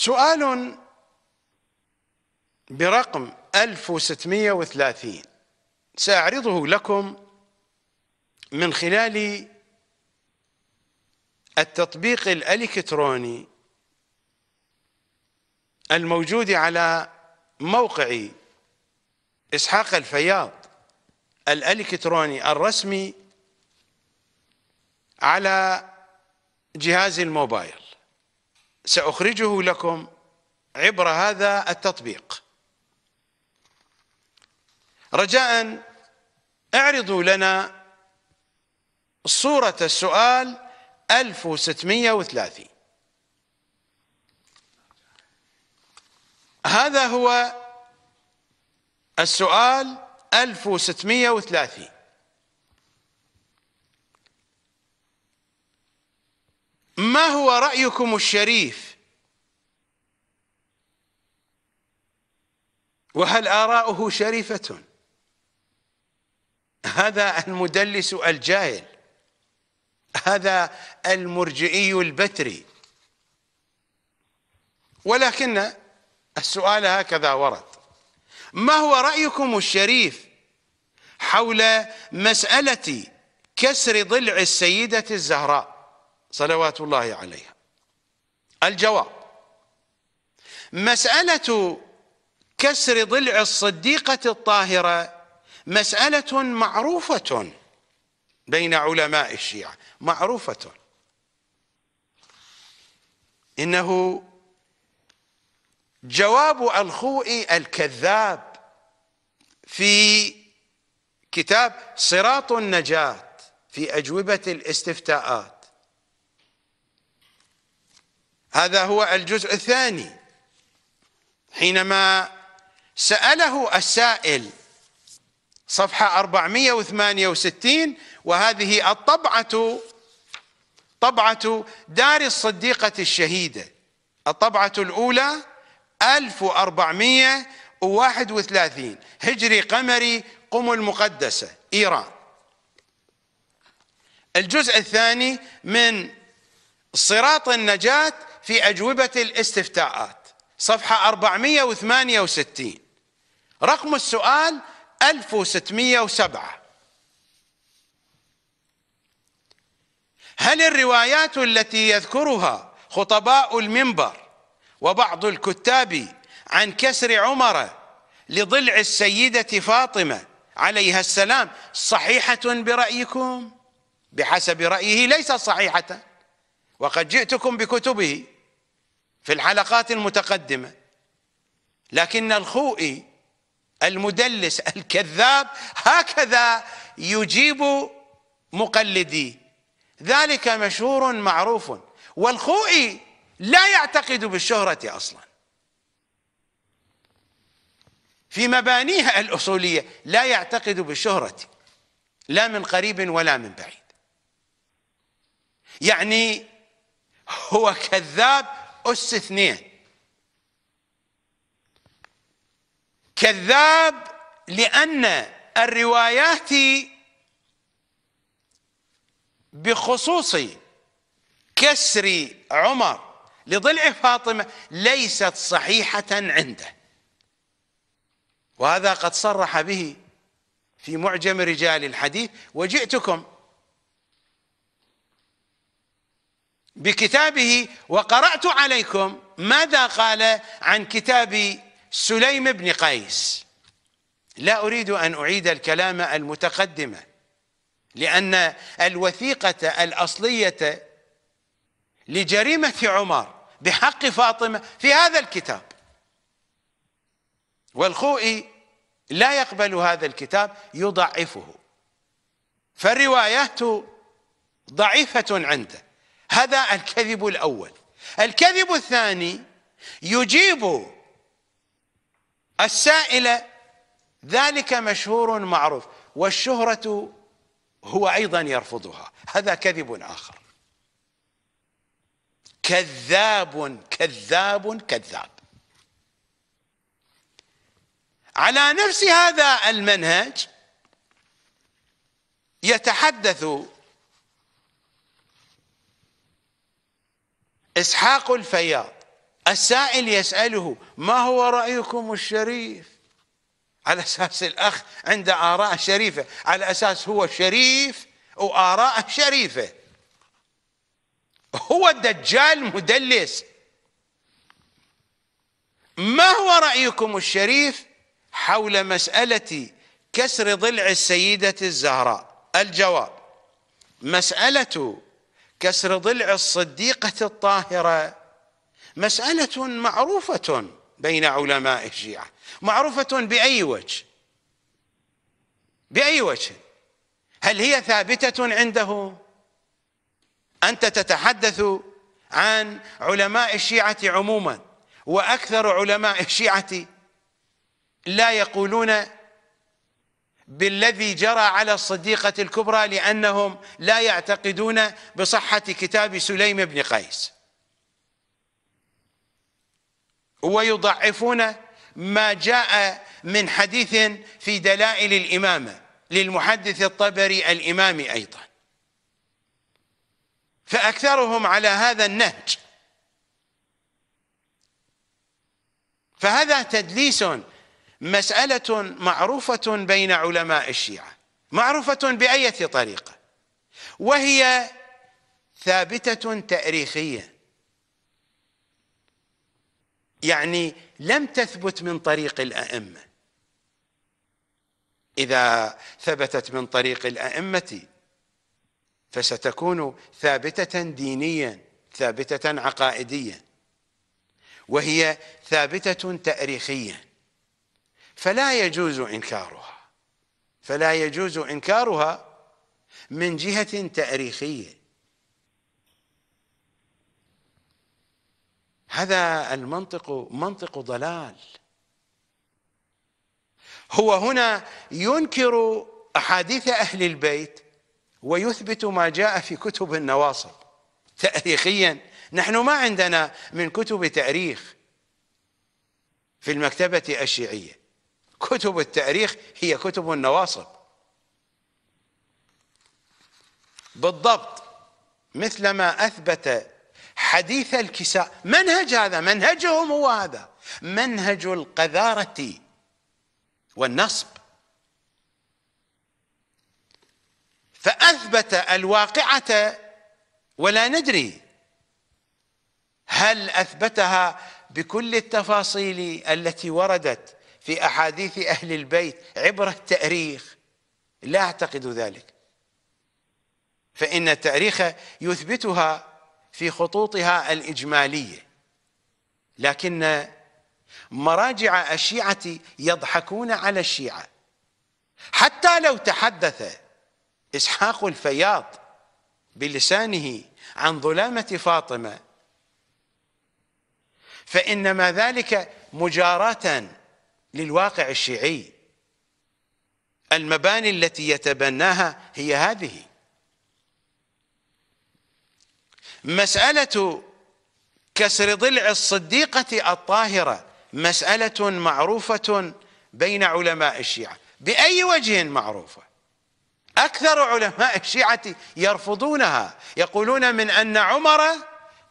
سؤال برقم 1630 سأعرضه لكم من خلال التطبيق الإلكتروني الموجود على موقع إسحاق الفياض الإلكتروني الرسمي على جهاز الموبايل سأخرجه لكم عبر هذا التطبيق رجاء اعرضوا لنا صورة السؤال 1630 هذا هو السؤال 1630 ما هو رأيكم الشريف وهل آراؤه شريفة هذا المدلس الجاهل هذا المرجئي البتري ولكن السؤال هكذا ورد ما هو رأيكم الشريف حول مسألة كسر ضلع السيدة الزهراء صلوات الله عليها الجواب مسألة كسر ضلع الصديقة الطاهرة مسألة معروفة بين علماء الشيعة معروفة إنه جواب الخوئي الكذاب في كتاب صراط النجاة في أجوبة الاستفتاءات هذا هو الجزء الثاني حينما سأله السائل صفحة 468 وهذه الطبعة طبعة دار الصديقة الشهيدة الطبعة الأولى 1431 هجري قمري قم المقدسة إيران الجزء الثاني من صراط النجاة في أجوبة الاستفتاءات صفحة 468 رقم السؤال 1607 هل الروايات التي يذكرها خطباء المنبر وبعض الكتاب عن كسر عمر لضلع السيدة فاطمة عليها السلام صحيحة برأيكم بحسب رأيه ليست صحيحة وقد جئتكم بكتبه في الحلقات المتقدمة لكن الخوئي المدلس الكذاب هكذا يجيب مقلدي ذلك مشهور معروف والخوئي لا يعتقد بالشهرة أصلا في مبانيها الأصولية لا يعتقد بالشهرة لا من قريب ولا من بعيد يعني هو كذاب أس اثنين كذاب لأن الروايات بخصوص كسر عمر لضلع فاطمة ليست صحيحة عنده وهذا قد صرح به في معجم رجال الحديث وجئتكم بكتابه وقرأت عليكم ماذا قال عن كتاب سليم بن قيس لا أريد أن أعيد الكلام المتقدمة لأن الوثيقة الأصلية لجريمة عمر بحق فاطمة في هذا الكتاب والخوئي لا يقبل هذا الكتاب يضعفه فالروايات ضعيفة عنده هذا الكذب الأول الكذب الثاني يجيب السائلة ذلك مشهور معروف والشهرة هو أيضا يرفضها هذا كذب آخر كذاب كذاب كذاب على نفس هذا المنهج يتحدث اسحاق الفياض السائل يسأله ما هو رأيكم الشريف على أساس الأخ عنده آراء شريفة على أساس هو شريف وآراء شريفة هو الدجال مدلس ما هو رأيكم الشريف حول مسألة كسر ضلع السيدة الزهراء الجواب مسألة كسر ضلع الصديقة الطاهرة مسألة معروفة بين علماء الشيعة معروفة بأي وجه بأي وجه هل هي ثابتة عنده أنت تتحدث عن علماء الشيعة عموما وأكثر علماء الشيعة لا يقولون بالذي جرى على الصديقة الكبرى لأنهم لا يعتقدون بصحة كتاب سليم بن قيس ويضعفون ما جاء من حديث في دلائل الإمامة للمحدث الطبري الإمامي أيضا فأكثرهم على هذا النهج فهذا تدليس مسألة معروفة بين علماء الشيعة معروفة بأية طريقة وهي ثابتة تاريخيا يعني لم تثبت من طريق الأئمة إذا ثبتت من طريق الأئمة فستكون ثابتة دينيا ثابتة عقائديا وهي ثابتة تاريخيا فلا يجوز إنكارها فلا يجوز إنكارها من جهة تاريخية هذا المنطق منطق ضلال هو هنا ينكر احاديث اهل البيت ويثبت ما جاء في كتب النواصب تاريخيا نحن ما عندنا من كتب تاريخ في المكتبه الشيعيه كتب التاريخ هي كتب النواصب بالضبط مثلما اثبت حديث الكساء منهج هذا منهجهم هو هذا منهج القذارة والنصب فأثبت الواقعة ولا ندري هل أثبتها بكل التفاصيل التي وردت في أحاديث أهل البيت عبر التأريخ لا أعتقد ذلك فإن التأريخ يثبتها في خطوطها الاجماليه لكن مراجع الشيعه يضحكون على الشيعه حتى لو تحدث اسحاق الفياض بلسانه عن ظلامه فاطمه فانما ذلك مجاراه للواقع الشيعي المباني التي يتبناها هي هذه مسألة كسر ضلع الصديقة الطاهرة مسألة معروفة بين علماء الشيعة بأي وجه معروفة أكثر علماء الشيعة يرفضونها يقولون من أن عمر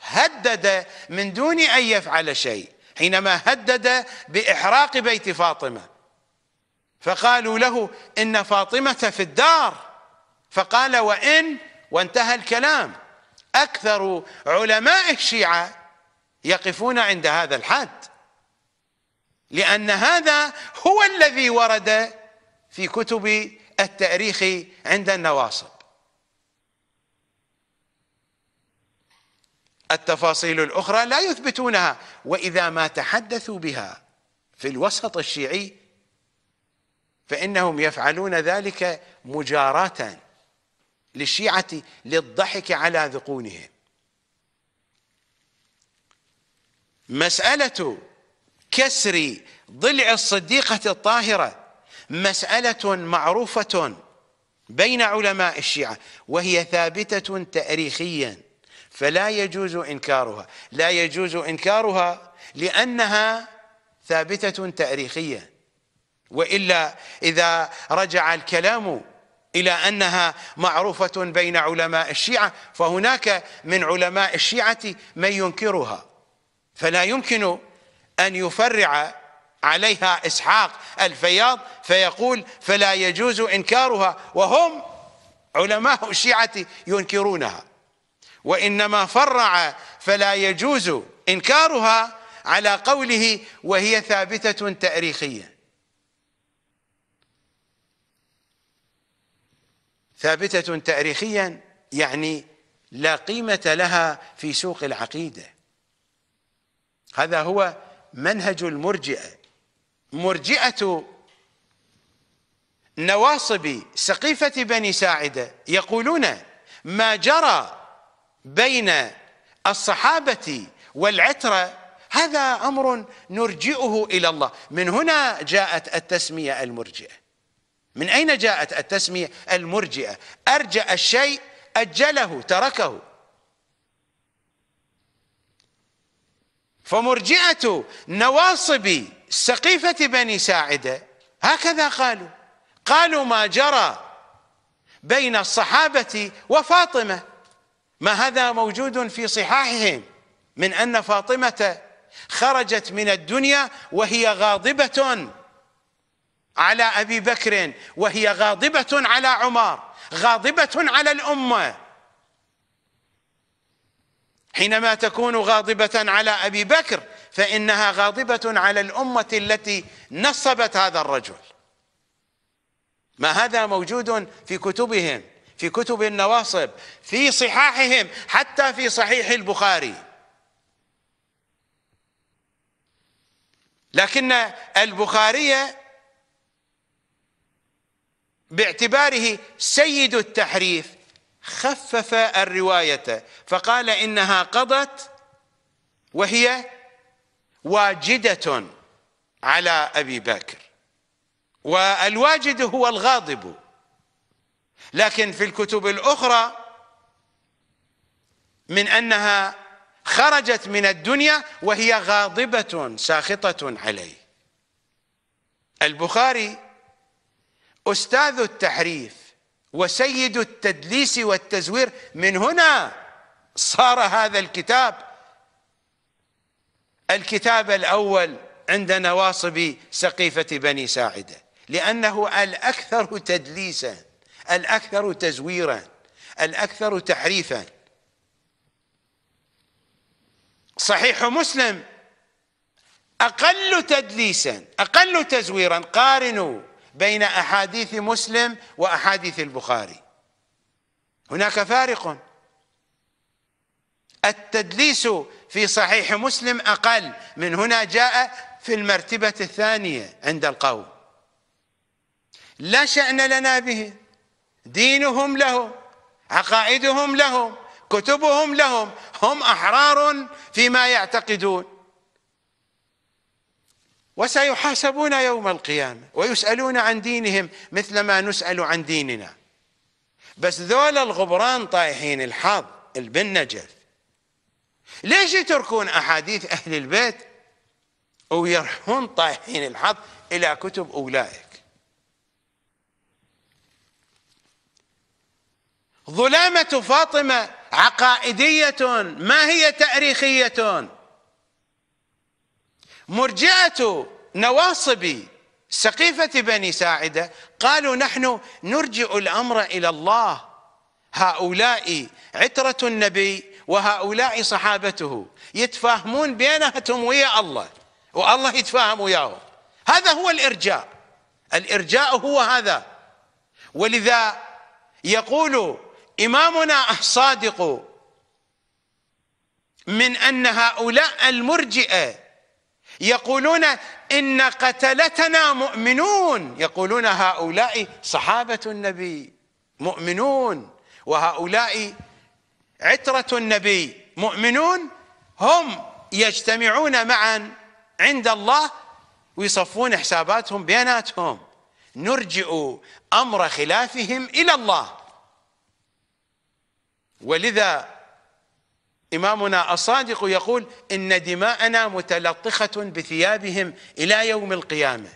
هدد من دون أن يفعل شيء حينما هدد بإحراق بيت فاطمة فقالوا له إن فاطمة في الدار فقال وإن وانتهى الكلام أكثر علماء الشيعة يقفون عند هذا الحد لأن هذا هو الذي ورد في كتب التاريخ عند النواصب التفاصيل الأخرى لا يثبتونها وإذا ما تحدثوا بها في الوسط الشيعي فإنهم يفعلون ذلك مجاراةً للشيعة للضحك على ذقونهم مسألة كسر ضلع الصديقة الطاهرة مسألة معروفة بين علماء الشيعة وهي ثابتة تاريخيا فلا يجوز إنكارها لا يجوز إنكارها لأنها ثابتة تاريخيا وإلا إذا رجع الكلام إلى أنها معروفة بين علماء الشيعة فهناك من علماء الشيعة من ينكرها فلا يمكن أن يفرع عليها إسحاق الفياض فيقول فلا يجوز إنكارها وهم علماء الشيعة ينكرونها وإنما فرع فلا يجوز إنكارها على قوله وهي ثابتة تأريخياً ثابتة تاريخيا يعني لا قيمة لها في سوق العقيدة هذا هو منهج المرجئة مرجئة نواصب سقيفة بني ساعدة يقولون ما جرى بين الصحابة والعترة هذا أمر نرجئه إلى الله من هنا جاءت التسمية المرجئة من أين جاءت التسمية المرجئة أرجأ الشيء أجله تركه فمرجئة نواصب سقيفة بني ساعدة هكذا قالوا قالوا ما جرى بين الصحابة وفاطمة ما هذا موجود في صحاحهم من أن فاطمة خرجت من الدنيا وهي غاضبة على ابي بكر وهي غاضبه على عمر غاضبه على الامه حينما تكون غاضبه على ابي بكر فانها غاضبه على الامه التي نصبت هذا الرجل ما هذا موجود في كتبهم في كتب النواصب في صحاحهم حتى في صحيح البخاري لكن البخاريه باعتباره سيد التحريف خفف الرواية فقال إنها قضت وهي واجدة على أبي بكر والواجد هو الغاضب لكن في الكتب الأخرى من أنها خرجت من الدنيا وهي غاضبة ساخطة عليه البخاري أستاذ التحريف وسيد التدليس والتزوير من هنا صار هذا الكتاب الكتاب الأول عند نواصب سقيفة بني ساعدة لأنه الأكثر تدليسا الأكثر تزويرا الأكثر تحريفا صحيح مسلم أقل تدليسا أقل تزويرا قارنوا بين احاديث مسلم واحاديث البخاري هناك فارق التدليس في صحيح مسلم اقل من هنا جاء في المرتبه الثانيه عند القوم لا شان لنا به دينهم لهم عقائدهم لهم كتبهم لهم هم احرار فيما يعتقدون وسيحاسبون يوم القيامة ويسألون عن دينهم مثل ما نسأل عن ديننا بس ذول الغبران طايحين الحظ نجف ليش يتركون أحاديث أهل البيت ويرحون طايحين الحظ إلى كتب أولئك ظلامة فاطمة عقائدية ما هي تاريخية مرجئة نواصب سقيفة بني ساعدة قالوا نحن نرجع الأمر إلى الله هؤلاء عترة النبي وهؤلاء صحابته يتفاهمون بينهم ويا الله والله يتفاهم وياهم هذا هو الإرجاء الإرجاء هو هذا ولذا يقول إمامنا الصادق من أن هؤلاء المرجئة يقولون إن قتلتنا مؤمنون يقولون هؤلاء صحابة النبي مؤمنون وهؤلاء عترة النبي مؤمنون هم يجتمعون معا عند الله ويصفون حساباتهم بيناتهم نرجئ أمر خلافهم إلى الله ولذا إمامنا الصادق يقول إن دماءنا متلطخة بثيابهم إلى يوم القيامة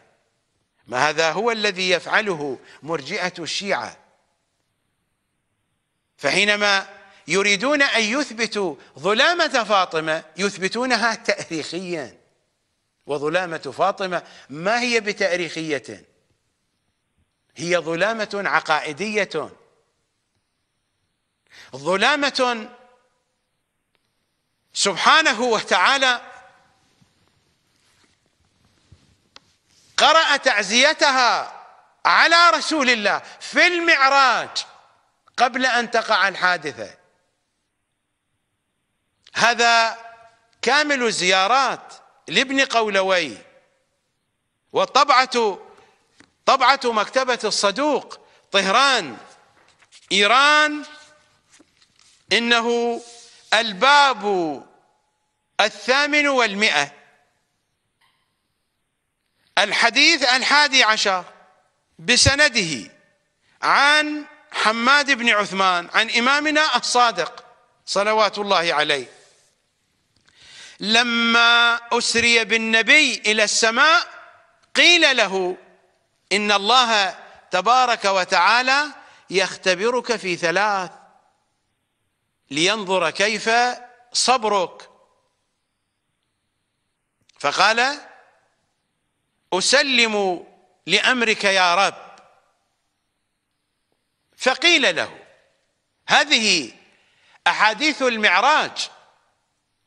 ما هذا هو الذي يفعله مرجئة الشيعة فحينما يريدون أن يثبتوا ظلامة فاطمة يثبتونها تأريخيا وظلامة فاطمة ما هي بتأريخية هي ظلامة عقائدية ظلامة سبحانه وتعالى قرأ تعزيتها على رسول الله في المعراج قبل أن تقع الحادثة هذا كامل الزيارات لابن قولوي والطبعة طبعة مكتبة الصدوق طهران إيران إنه الباب الثامن والمئة الحديث الحادي عشر بسنده عن حماد بن عثمان عن إمامنا الصادق صلوات الله عليه لما أسري بالنبي إلى السماء قيل له إن الله تبارك وتعالى يختبرك في ثلاث لينظر كيف صبرك فقال أسلم لأمرك يا رب فقيل له هذه أحاديث المعراج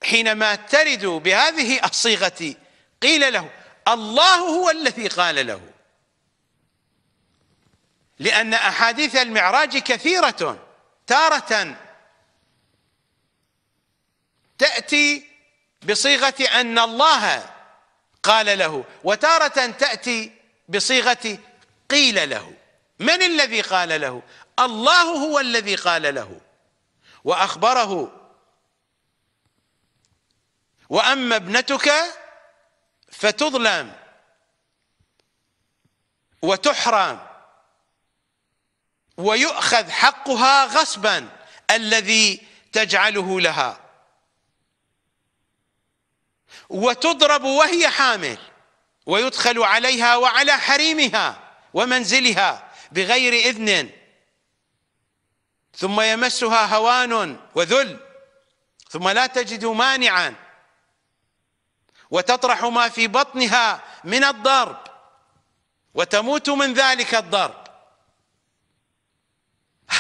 حينما ترد بهذه الصيغة قيل له الله هو الذي قال له لأن أحاديث المعراج كثيرة تارة تأتي بصيغة أن الله قال له وتارة تأتي بصيغة قيل له من الذي قال له الله هو الذي قال له وأخبره وأما ابنتك فتظلم وتحرم ويؤخذ حقها غصبا الذي تجعله لها وتضرب وهي حامل ويدخل عليها وعلى حريمها ومنزلها بغير إذن ثم يمسها هوان وذل ثم لا تجد مانعا وتطرح ما في بطنها من الضرب وتموت من ذلك الضرب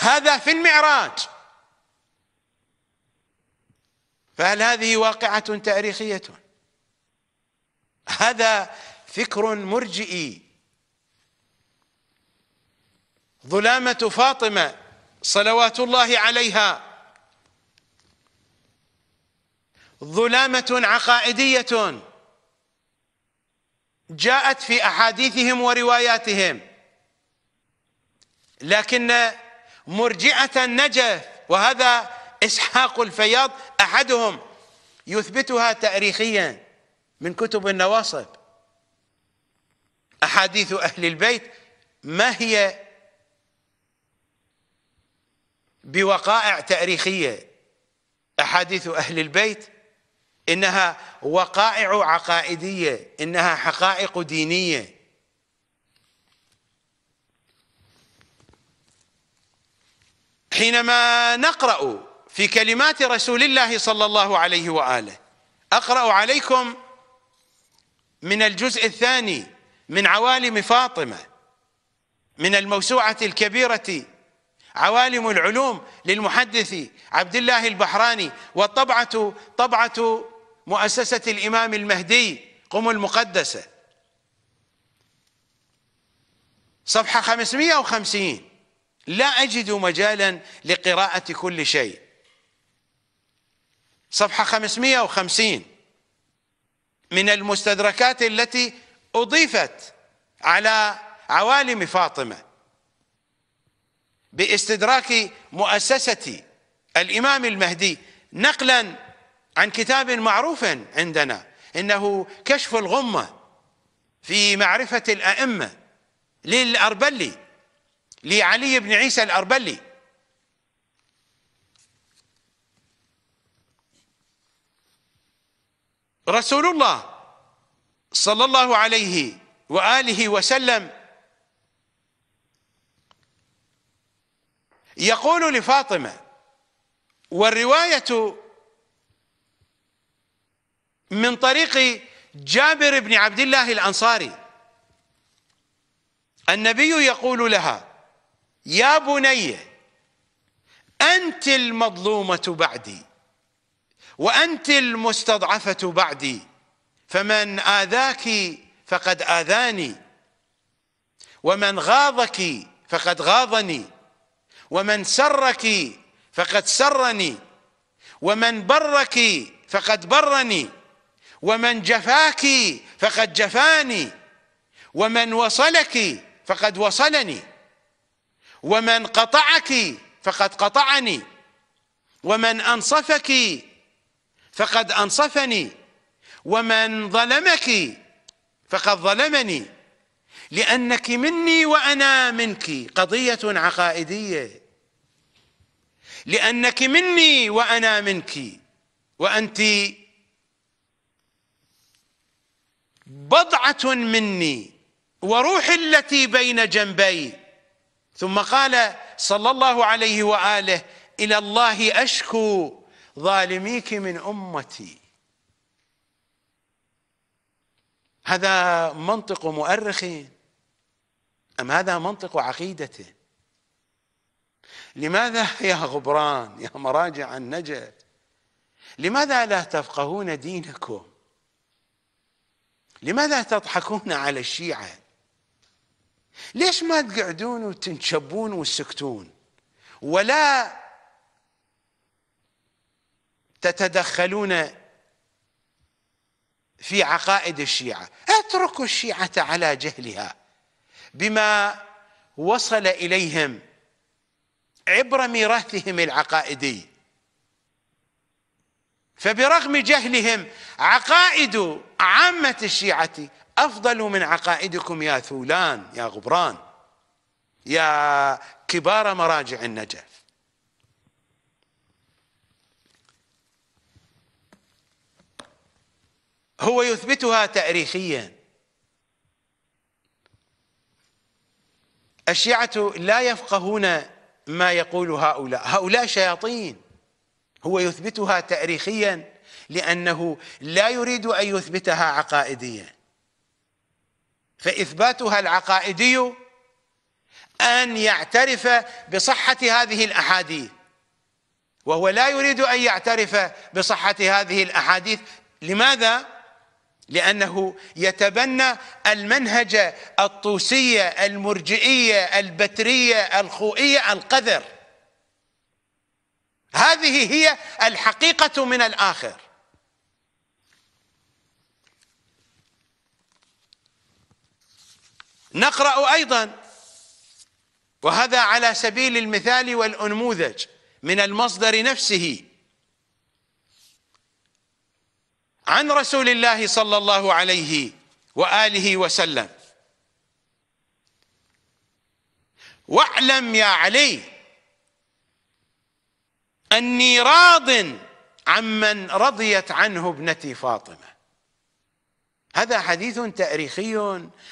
هذا في المعراج فهل هذه واقعة تاريخية هذا فكر مرجئي ظلامة فاطمة صلوات الله عليها ظلامة عقائدية جاءت في أحاديثهم ورواياتهم لكن مرجئة النجف وهذا إسحاق الفياض أحدهم يثبتها تاريخيا من كتب النواصب أحاديث أهل البيت ما هي بوقائع تاريخية أحاديث أهل البيت إنها وقائع عقائدية إنها حقائق دينية حينما نقرأ في كلمات رسول الله صلى الله عليه وآله أقرأ عليكم من الجزء الثاني من عوالم فاطمة من الموسوعة الكبيرة عوالم العلوم للمحدث عبد الله البحراني والطبعة طبعة مؤسسة الإمام المهدي قم المقدسة صفحة 550 لا أجد مجالا لقراءة كل شيء صفحة 550 من المستدركات التي أضيفت على عوالم فاطمة باستدراك مؤسسة الإمام المهدي نقلا عن كتاب معروف عندنا إنه كشف الغمة في معرفة الأئمة للأربلي لعلي بن عيسى الأربلي رسول الله صلى الله عليه وآله وسلم يقول لفاطمة والرواية من طريق جابر بن عبد الله الأنصاري النبي يقول لها يا بني أنت المظلومة بعدي وأنت المستضعفة بعدي فمن آذاك فقد آذاني ومن غاضك فقد غاضني ومن سرك فقد سرني ومن برك فقد برني ومن جفاك فقد جفاني ومن وصلك فقد وصلني ومن قطعك فقد قطعني ومن انصفك فقد انصفني ومن ظلمك فقد ظلمني لانك مني وانا منك قضيه عقائديه لانك مني وانا منك وانت بضعه مني وروحي التي بين جنبي ثم قال صلى الله عليه واله الى الله اشكو ظالميك من امتي هذا منطق مؤرخ ام هذا منطق عقيده لماذا يا غبران يا مراجع النجف لماذا لا تفقهون دينكم لماذا تضحكون على الشيعة ليش ما تقعدون وتنشبون وتسكتون ولا تتدخلون في عقائد الشيعة اتركوا الشيعة على جهلها بما وصل إليهم عبر ميراثهم العقائدي فبرغم جهلهم عقائد عامة الشيعة أفضل من عقائدكم يا ثولان يا غبران يا كبار مراجع النجف هو يثبتها تاريخيا الشيعة لا يفقهون ما يقول هؤلاء هؤلاء شياطين هو يثبتها تاريخيا لأنه لا يريد أن يثبتها عقائديا فإثباتها العقائدي أن يعترف بصحة هذه الأحاديث وهو لا يريد أن يعترف بصحة هذه الأحاديث لماذا؟ لأنه يتبنى المنهج الطوسية المرجئية البترية الخوئية القذر هذه هي الحقيقة من الآخر نقرأ أيضا وهذا على سبيل المثال والأنموذج من المصدر نفسه عن رسول الله صلى الله عليه واله وسلم واعلم يا علي اني راض عمن رضيت عنه ابنتي فاطمه هذا حديث تاريخي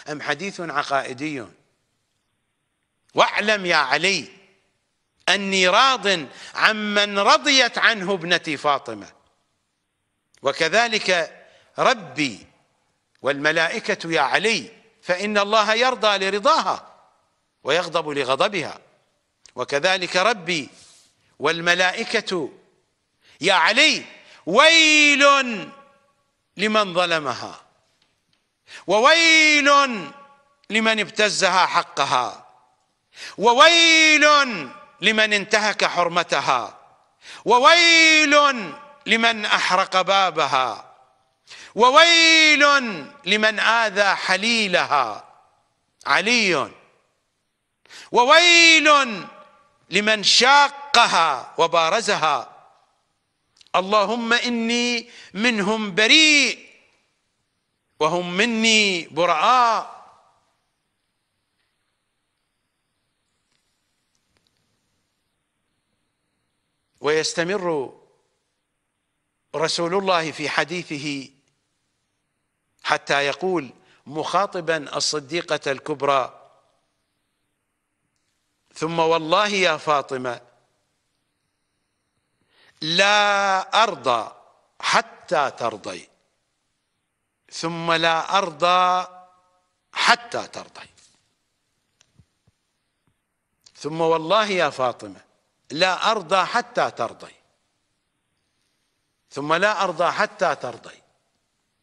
ام حديث عقائدي واعلم يا علي اني راض عمن رضيت عنه ابنتي فاطمه وكذلك ربي والملائكة يا علي فإن الله يرضى لرضاها ويغضب لغضبها وكذلك ربي والملائكة يا علي ويل لمن ظلمها وويل لمن ابتزها حقها وويل لمن انتهك حرمتها وويل لمن احرق بابها وويل لمن اذى حليلها علي وويل لمن شاقها وبارزها اللهم اني منهم بريء وهم مني براء ويستمر رسول الله في حديثه حتى يقول مخاطبا الصديقة الكبرى ثم والله يا فاطمة لا أرضى حتى ترضي ثم لا أرضى حتى ترضي ثم والله يا فاطمة لا أرضى حتى ترضي ثم لا أرضى حتى ترضي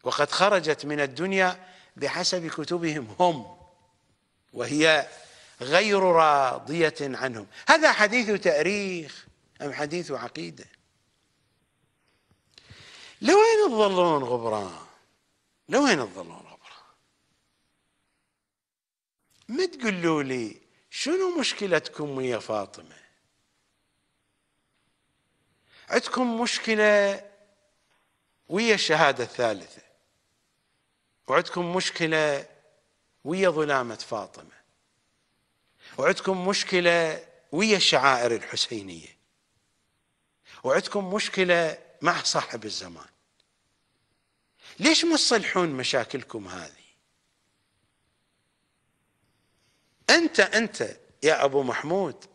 وقد خرجت من الدنيا بحسب كتبهم هم وهي غير راضية عنهم هذا حديث تأريخ أم حديث عقيدة لوين تظلون غبران لوين تظلون غبران ما تقولوا لي شنو مشكلتكم ويا فاطمة عندكم مشكلة ويا الشهادة الثالثة وعندكم مشكلة ويا ظلامة فاطمة وعندكم مشكلة ويا الشعائر الحسينية وعندكم مشكلة مع صاحب الزمان ليش ما تصلحون مشاكلكم هذه انت انت يا ابو محمود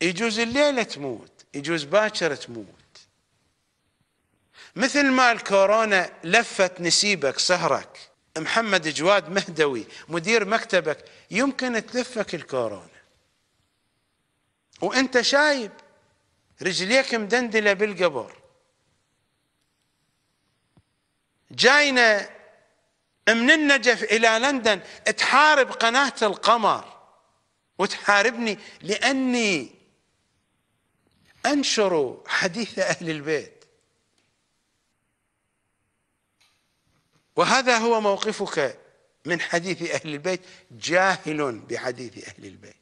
يجوز الليله تموت يجوز باكر تموت مثل ما الكورونا لفت نسيبك صهرك محمد جواد مهدوي مدير مكتبك يمكن تلفك الكورونا وانت شايب رجليك مدندلة بالقبر جاينا من النجف إلى لندن تحارب قناة القمر وتحاربني لأني أنشر حديث أهل البيت وهذا هو موقفك من حديث أهل البيت جاهل بحديث أهل البيت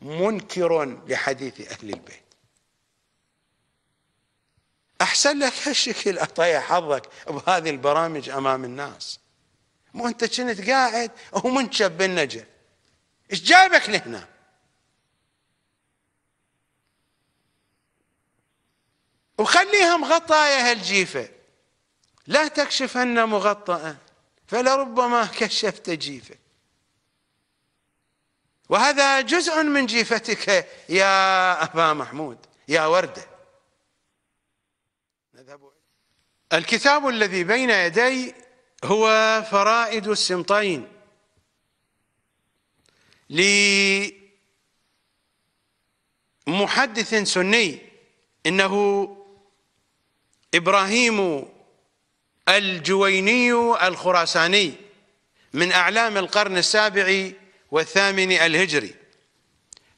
منكر لحديث أهل البيت أحسن لك هالشكل أطيع حظك بهذه البرامج أمام الناس مو أنت كنت قاعد ومنشب بالنجف إيش جايبك لهنا وخليهم غطايا هالجيفة لا تكشفن مغطأ فلربما كشفت جيفه وهذا جزء من جيفتك يا أبا محمود يا وردة الكتاب الذي بين يدي هو فرائد السمطين لمحدث سني إنه إبراهيم الجويني الخراساني من أعلام القرن السابع والثامن الهجري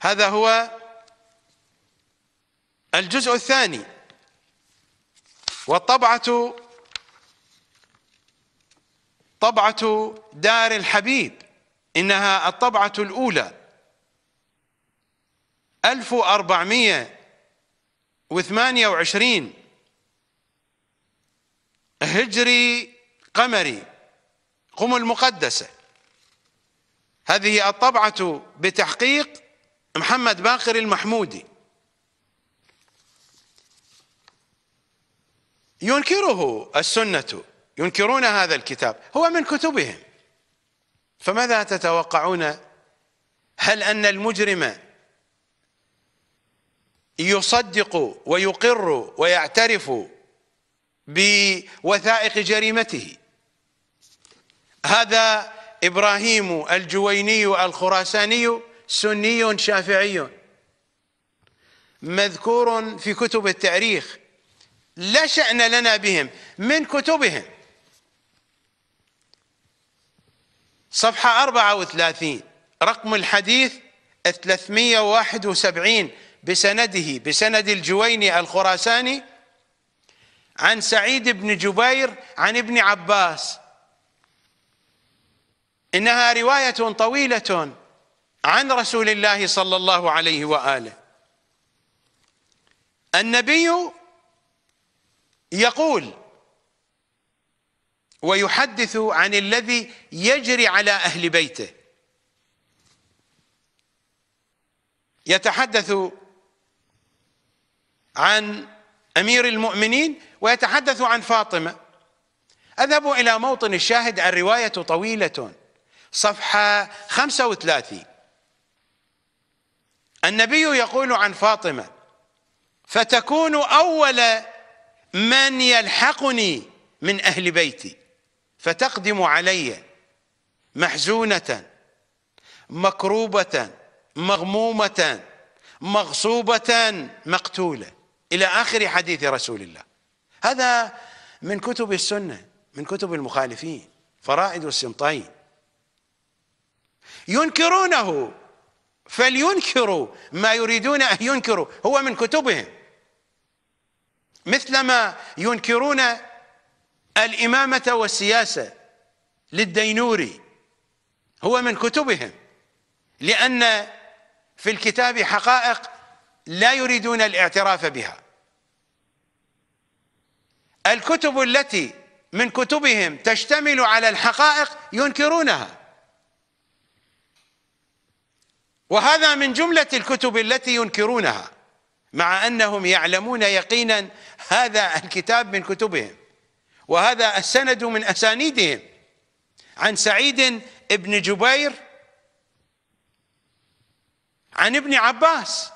هذا هو الجزء الثاني والطبعة طبعة دار الحبيب إنها الطبعة الأولى 1428 هجري قمري قم المقدسة هذه الطبعة بتحقيق محمد باقر المحمودي ينكره السنة ينكرون هذا الكتاب هو من كتبهم فماذا تتوقعون هل أن المجرم يصدق ويقر ويعترف بوثائق جريمته هذا إبراهيم الجويني الخراساني سني شافعي مذكور في كتب التاريخ لا شأن لنا بهم من كتبهم صفحة 34 رقم الحديث 371 بسنده بسند الجويني الخراساني عن سعيد بن جبير عن ابن عباس انها روايه طويله عن رسول الله صلى الله عليه واله النبي يقول ويحدث عن الذي يجري على اهل بيته يتحدث عن امير المؤمنين ويتحدث عن فاطمة أذهب إلى موطن الشاهد الرواية طويلة صفحة 35 النبي يقول عن فاطمة فتكون أول من يلحقني من أهل بيتي فتقدم علي محزونة مكروبة مغمومة مغصوبة مقتولة إلى آخر حديث رسول الله هذا من كتب السنة من كتب المخالفين فرائد السمطين ينكرونه فلينكروا ما يريدون أن ينكروا هو من كتبهم مثلما ينكرون الإمامة والسياسة للدينوري هو من كتبهم لأن في الكتاب حقائق لا يريدون الاعتراف بها الكتب التي من كتبهم تشتمل على الحقائق ينكرونها وهذا من جملة الكتب التي ينكرونها مع أنهم يعلمون يقينا هذا الكتاب من كتبهم وهذا السند من أسانيدهم عن سعيد بن جبير عن ابن عباس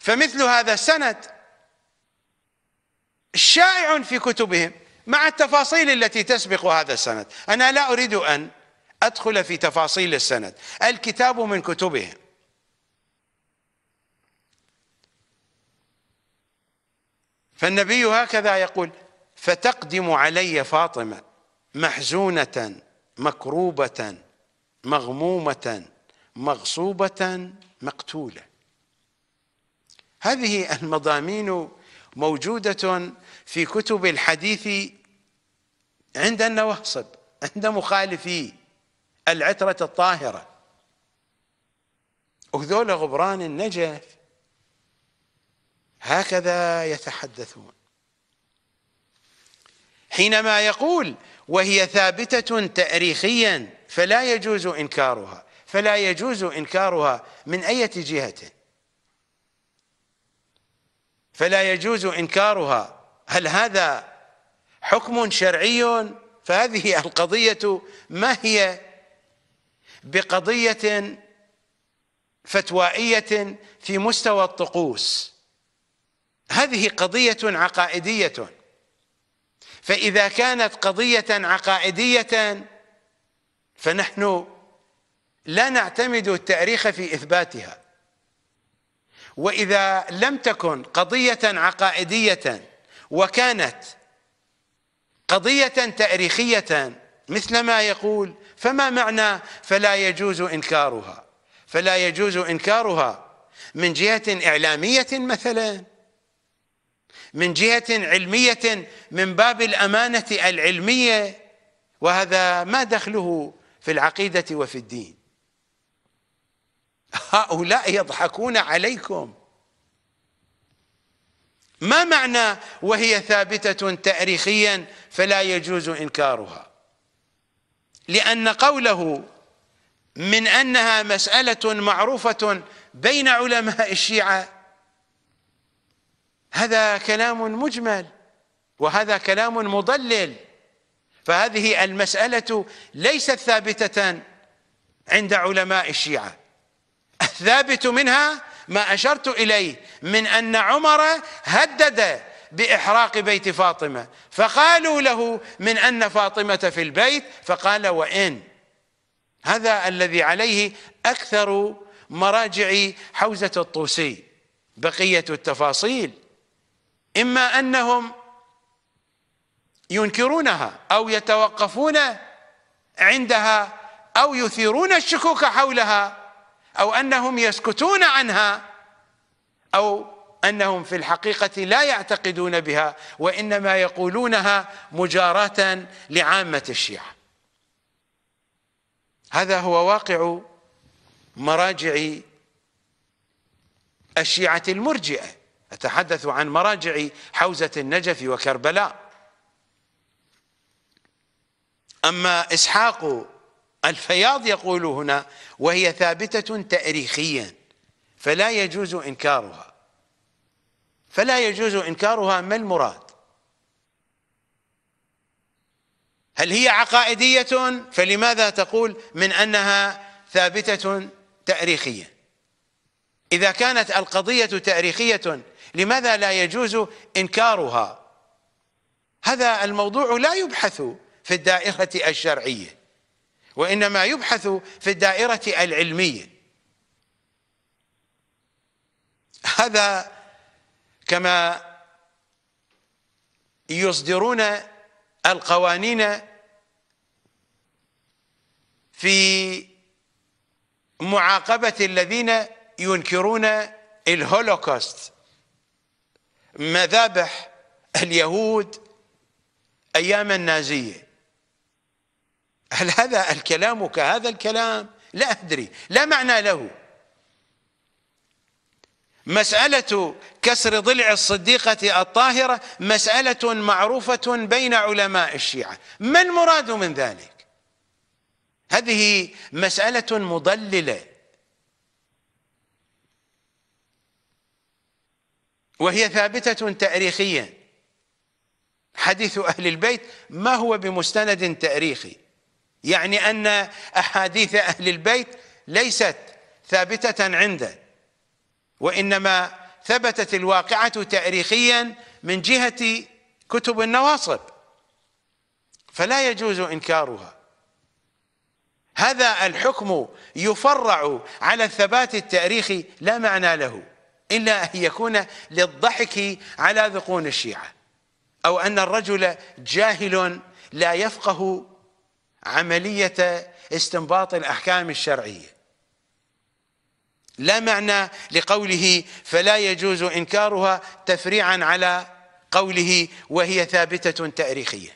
فمثل هذا السند شائع في كتبهم مع التفاصيل التي تسبق هذا السند أنا لا أريد أن أدخل في تفاصيل السند الكتاب من كتبهم فالنبي هكذا يقول فتقدم علي فاطمة محزونة مكروبة مغمومة مغصوبة مقتولة هذه المضامين موجودة في كتب الحديث عند النواصب عند مخالفي العترة الطاهرة وذول غبران النجف هكذا يتحدثون حينما يقول وهي ثابتة تاريخيا فلا يجوز إنكارها فلا يجوز إنكارها من أي جهة فلا يجوز إنكارها هل هذا حكم شرعي فهذه القضية ما هي بقضية فتوائية في مستوى الطقوس هذه قضية عقائدية فإذا كانت قضية عقائدية فنحن لا نعتمد التاريخ في إثباتها واذا لم تكن قضيه عقائديه وكانت قضيه تاريخيه مثل ما يقول فما معنى فلا يجوز انكارها فلا يجوز انكارها من جهه اعلاميه مثلا من جهه علميه من باب الامانه العلميه وهذا ما دخله في العقيده وفي الدين هؤلاء يضحكون عليكم ما معنى وهي ثابتة تاريخيا فلا يجوز إنكارها لأن قوله من أنها مسألة معروفة بين علماء الشيعة هذا كلام مجمل وهذا كلام مضلل فهذه المسألة ليست ثابتة عند علماء الشيعة ثابت منها ما أشرت إليه من أن عمر هدد بإحراق بيت فاطمة فقالوا له من أن فاطمة في البيت فقال وإن هذا الذي عليه أكثر مراجع حوزة الطوسي بقية التفاصيل إما أنهم ينكرونها أو يتوقفون عندها أو يثيرون الشكوك حولها او انهم يسكتون عنها او انهم في الحقيقه لا يعتقدون بها وانما يقولونها مجاراه لعامه الشيعه هذا هو واقع مراجع الشيعه المرجئه اتحدث عن مراجع حوزه النجف وكربلاء اما اسحاق الفياض يقول هنا وهي ثابتة تاريخيا فلا يجوز إنكارها فلا يجوز إنكارها ما المراد هل هي عقائدية فلماذا تقول من أنها ثابتة تاريخيا إذا كانت القضية تاريخية لماذا لا يجوز إنكارها هذا الموضوع لا يبحث في الدائرة الشرعية وإنما يبحث في الدائرة العلمية هذا كما يصدرون القوانين في معاقبة الذين ينكرون الهولوكوست مذابح اليهود أيام النازية هل هذا الكلام كهذا الكلام لا أدري لا معنى له مسألة كسر ضلع الصديقة الطاهرة مسألة معروفة بين علماء الشيعة ما المراد من ذلك هذه مسألة مضللة وهي ثابتة تاريخيا حديث أهل البيت ما هو بمستند تاريخي يعني أن أحاديث أهل البيت ليست ثابتة عنده وإنما ثبتت الواقعة تاريخيا من جهة كتب النواصب فلا يجوز إنكارها هذا الحكم يفرع على الثبات التاريخي لا معنى له إلا أن يكون للضحك على ذقون الشيعة أو أن الرجل جاهل لا يفقه عملية استنباط الأحكام الشرعية لا معنى لقوله فلا يجوز إنكارها تفريعا على قوله وهي ثابتة تاريخيا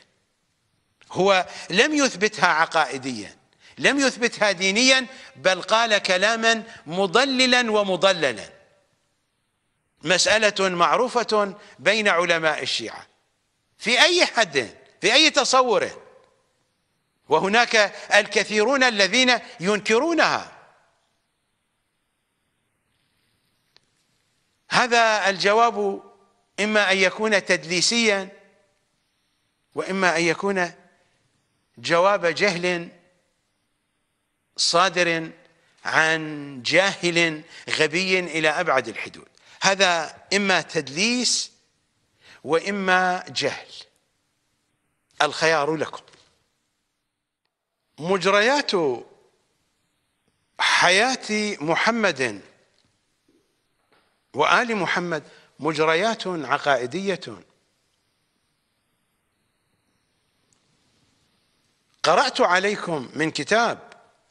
هو لم يثبتها عقائديا لم يثبتها دينيا بل قال كلاما مضللا ومضللا مسألة معروفة بين علماء الشيعة في أي حد في أي تصور وهناك الكثيرون الذين ينكرونها هذا الجواب إما أن يكون تدليسيا وإما أن يكون جواب جهل صادر عن جاهل غبي إلى أبعد الحدود هذا إما تدليس وإما جهل الخيار لكم مجريات حياة محمد وآل محمد مجريات عقائدية قرأت عليكم من كتاب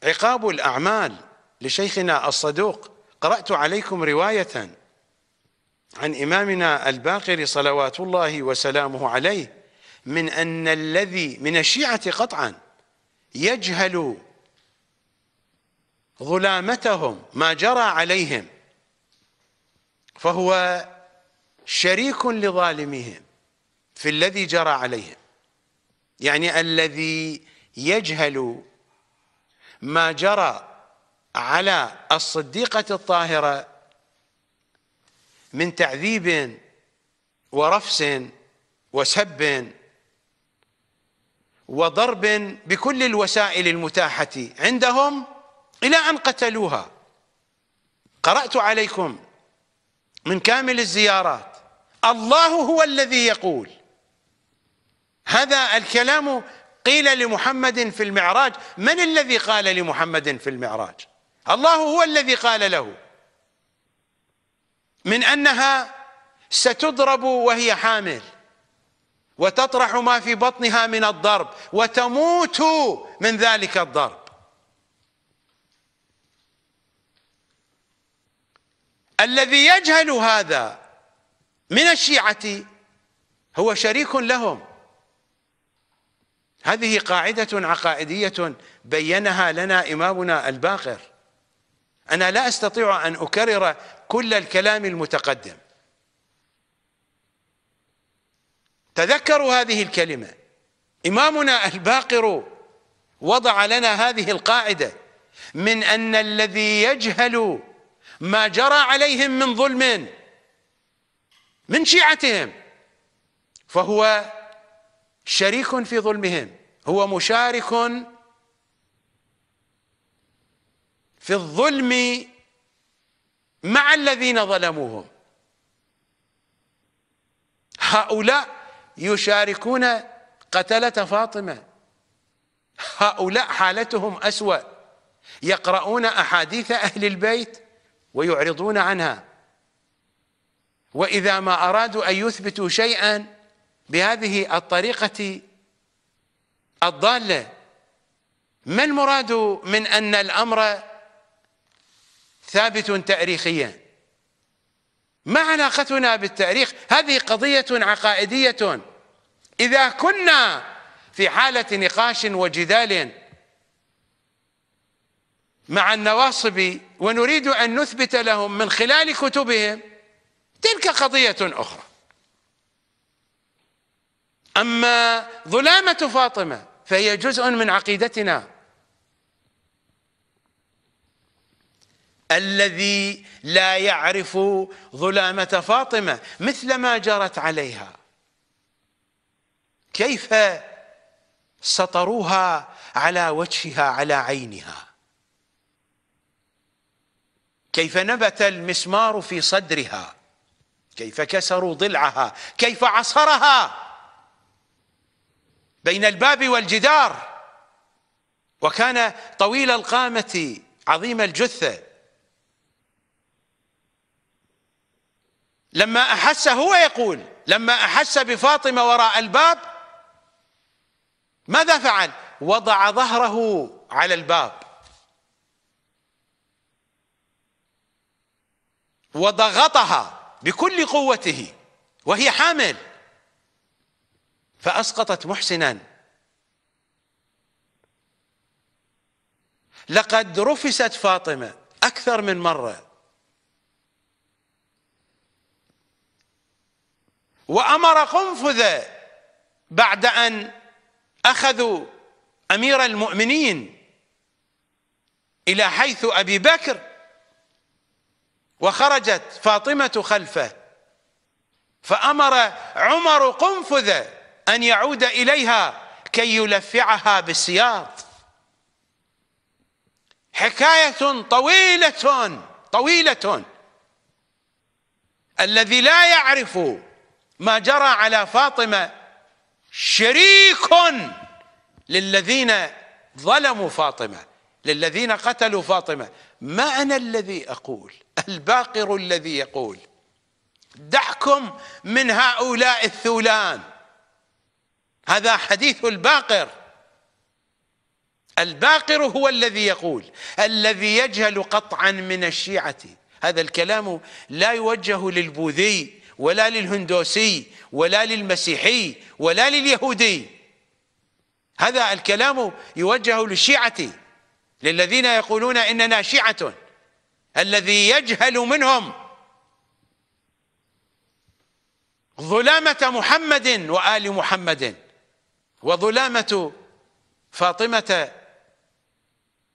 عقاب الأعمال لشيخنا الصدوق قرأت عليكم رواية عن إمامنا الباقر صلوات الله وسلامه عليه من أن الذي من الشيعة قطعاً يجهل ظلامتهم ما جرى عليهم فهو شريك لظالمهم في الذي جرى عليهم يعني الذي يجهل ما جرى على الصديقة الطاهرة من تعذيب ورفس وسب وضرب بكل الوسائل المتاحة عندهم إلى أن قتلوها قرأت عليكم من كامل الزيارات الله هو الذي يقول هذا الكلام قيل لمحمد في المعراج من الذي قال لمحمد في المعراج الله هو الذي قال له من أنها ستضرب وهي حامل وتطرح ما في بطنها من الضرب وتموت من ذلك الضرب الذي يجهل هذا من الشيعة هو شريك لهم هذه قاعدة عقائدية بينها لنا إمامنا الباقر أنا لا أستطيع أن أكرر كل الكلام المتقدم تذكروا هذه الكلمة إمامنا الباقر وضع لنا هذه القاعدة من أن الذي يجهل ما جرى عليهم من ظلم من شيعتهم فهو شريك في ظلمهم هو مشارك في الظلم مع الذين ظلموهم هؤلاء يشاركون قتلة فاطمة هؤلاء حالتهم أسوأ يقرؤون أحاديث أهل البيت ويعرضون عنها وإذا ما أرادوا أن يثبتوا شيئا بهذه الطريقة الضالة ما المراد من أن الأمر ثابت تاريخيا ما علاقتنا بالتاريخ هذه قضية عقائدية إذا كنا في حالة نقاش وجدال مع النواصب ونريد أن نثبت لهم من خلال كتبهم تلك قضية أخرى أما ظلامة فاطمة فهي جزء من عقيدتنا الذي لا يعرف ظلامة فاطمة مثل ما جرت عليها كيف سطروها على وجهها على عينها كيف نبت المسمار في صدرها كيف كسروا ضلعها كيف عصرها بين الباب والجدار وكان طويل القامة عظيم الجثة لما أحس هو يقول لما أحس بفاطمة وراء الباب ماذا فعل وضع ظهره على الباب وضغطها بكل قوته وهي حامل فأسقطت محسنا لقد رفست فاطمة أكثر من مرة وامر قنفذ بعد ان اخذوا امير المؤمنين الى حيث ابي بكر وخرجت فاطمه خلفه فامر عمر قنفذ ان يعود اليها كي يلفعها بالسياط حكايه طويله طويله الذي لا يعرف ما جرى على فاطمة شريك للذين ظلموا فاطمة للذين قتلوا فاطمة ما أنا الذي أقول الباقر الذي يقول دعكم من هؤلاء الثولان هذا حديث الباقر الباقر هو الذي يقول الذي يجهل قطعا من الشيعة هذا الكلام لا يوجه للبوذي ولا للهندوسي ولا للمسيحي ولا لليهودي هذا الكلام يوجه للشيعة للذين يقولون إننا شيعة الذي يجهل منهم ظلامة محمد وآل محمد وظلامة فاطمة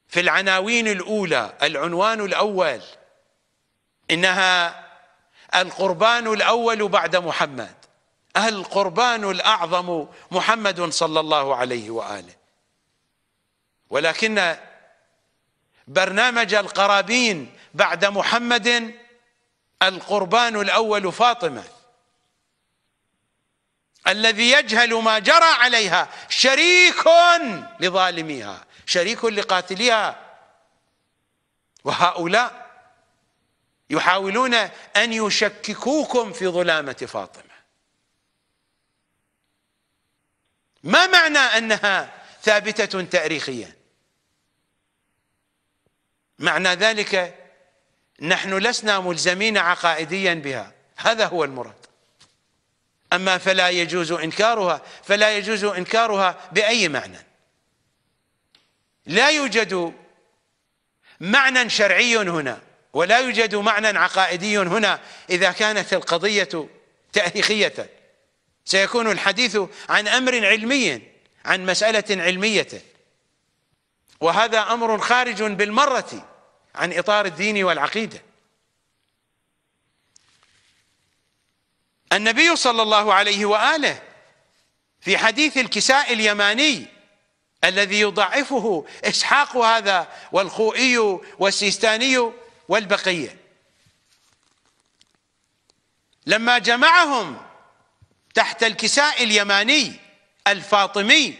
في العناوين الأولى العنوان الأول إنها القربان الأول بعد محمد القربان الأعظم محمد صلى الله عليه وآله ولكن برنامج القرابين بعد محمد القربان الأول فاطمة الذي يجهل ما جرى عليها شريك لظالميها شريك لقاتليها وهؤلاء يحاولون أن يشككوكم في ظلامة فاطمة ما معنى أنها ثابتة تاريخيا معنى ذلك نحن لسنا ملزمين عقائديا بها هذا هو المراد أما فلا يجوز إنكارها فلا يجوز إنكارها بأي معنى لا يوجد معنى شرعي هنا ولا يوجد معنى عقائدي هنا إذا كانت القضية تاريخية سيكون الحديث عن أمر علمي عن مسألة علمية وهذا أمر خارج بالمرة عن إطار الدين والعقيدة النبي صلى الله عليه وآله في حديث الكساء اليماني الذي يضعفه إسحاق هذا والخوئي والسيستاني والبقية لما جمعهم تحت الكساء اليماني الفاطمي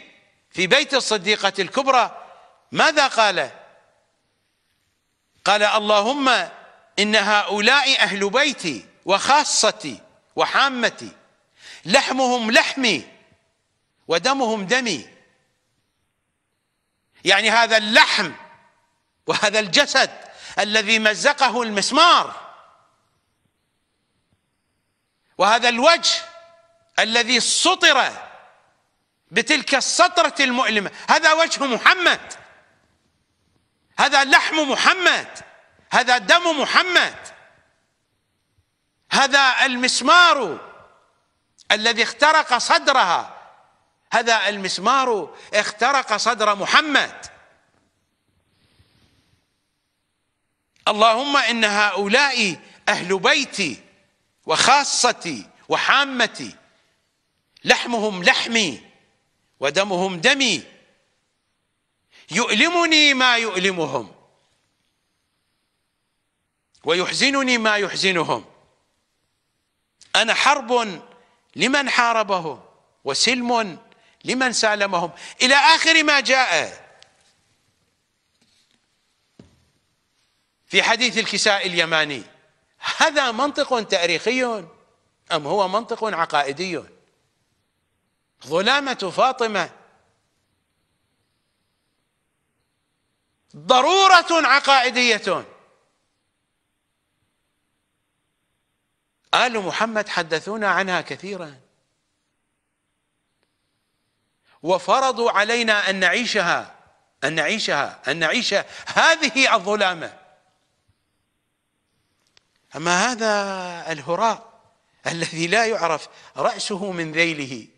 في بيت الصديقة الكبرى ماذا قال قال اللهم إن هؤلاء أهل بيتي وخاصتي وحامتي لحمهم لحمي ودمهم دمي يعني هذا اللحم وهذا الجسد الذي مزقه المسمار وهذا الوجه الذي سطر بتلك السطرة المؤلمة هذا وجه محمد هذا لحم محمد هذا دم محمد هذا المسمار الذي اخترق صدرها هذا المسمار اخترق صدر محمد اللهم إن هؤلاء أهل بيتي وخاصتي وحامتي لحمهم لحمي ودمهم دمي يؤلمني ما يؤلمهم ويحزنني ما يحزنهم أنا حرب لمن حاربهم وسلم لمن سالمهم إلى آخر ما جاء في حديث الكساء اليماني هذا منطق تاريخي أم هو منطق عقائدي ظلامة فاطمة ضرورة عقائدية آل محمد حدثونا عنها كثيرا وفرضوا علينا أن نعيشها أن نعيشها أن نعيش هذه الظلامة أما هذا الهراء الذي لا يعرف رأسه من ذيله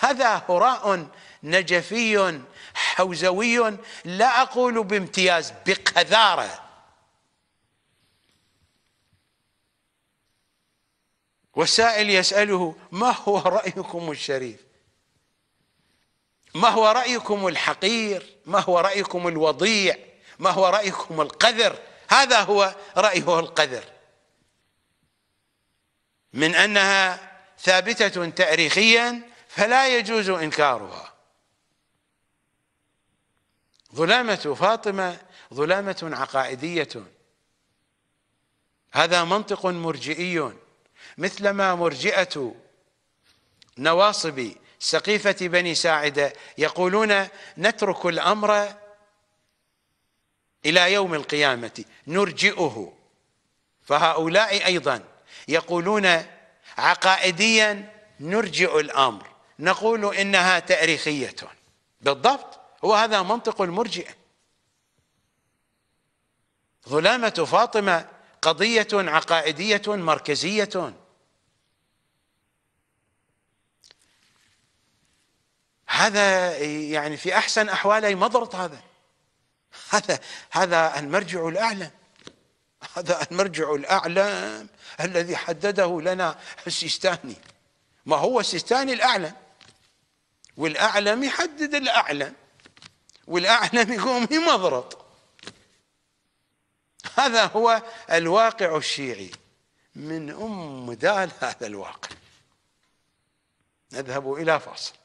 هذا هراء نجفي حوزوي لا أقول بامتياز بقذارة والسائل يسأله ما هو رأيكم الشريف ما هو رأيكم الحقير ما هو رأيكم الوضيع ما هو رأيكم القذر هذا هو رأيه القذر من أنها ثابتة تاريخيا فلا يجوز إنكارها ظلامة فاطمة ظلامة عقائدية هذا منطق مرجئي مثلما مرجئة نواصب سقيفة بني ساعدة يقولون نترك الأمر إلى يوم القيامة نرجئه فهؤلاء أيضا يقولون عقائديا نرجع الامر نقول انها تاريخيه بالضبط هو هذا منطق المرجئه ظلامه فاطمه قضيه عقائديه مركزيه هذا يعني في احسن احوالي مضرط هذا هذا هذا المرجع الاعلى هذا المرجع الأعلى الذي حدده لنا السيستاني ما هو السيستاني الأعلى والأعلم يحدد الأعلى والأعلم يقوم يمضرط هذا هو الواقع الشيعي من أم دال هذا الواقع نذهب إلى فاصل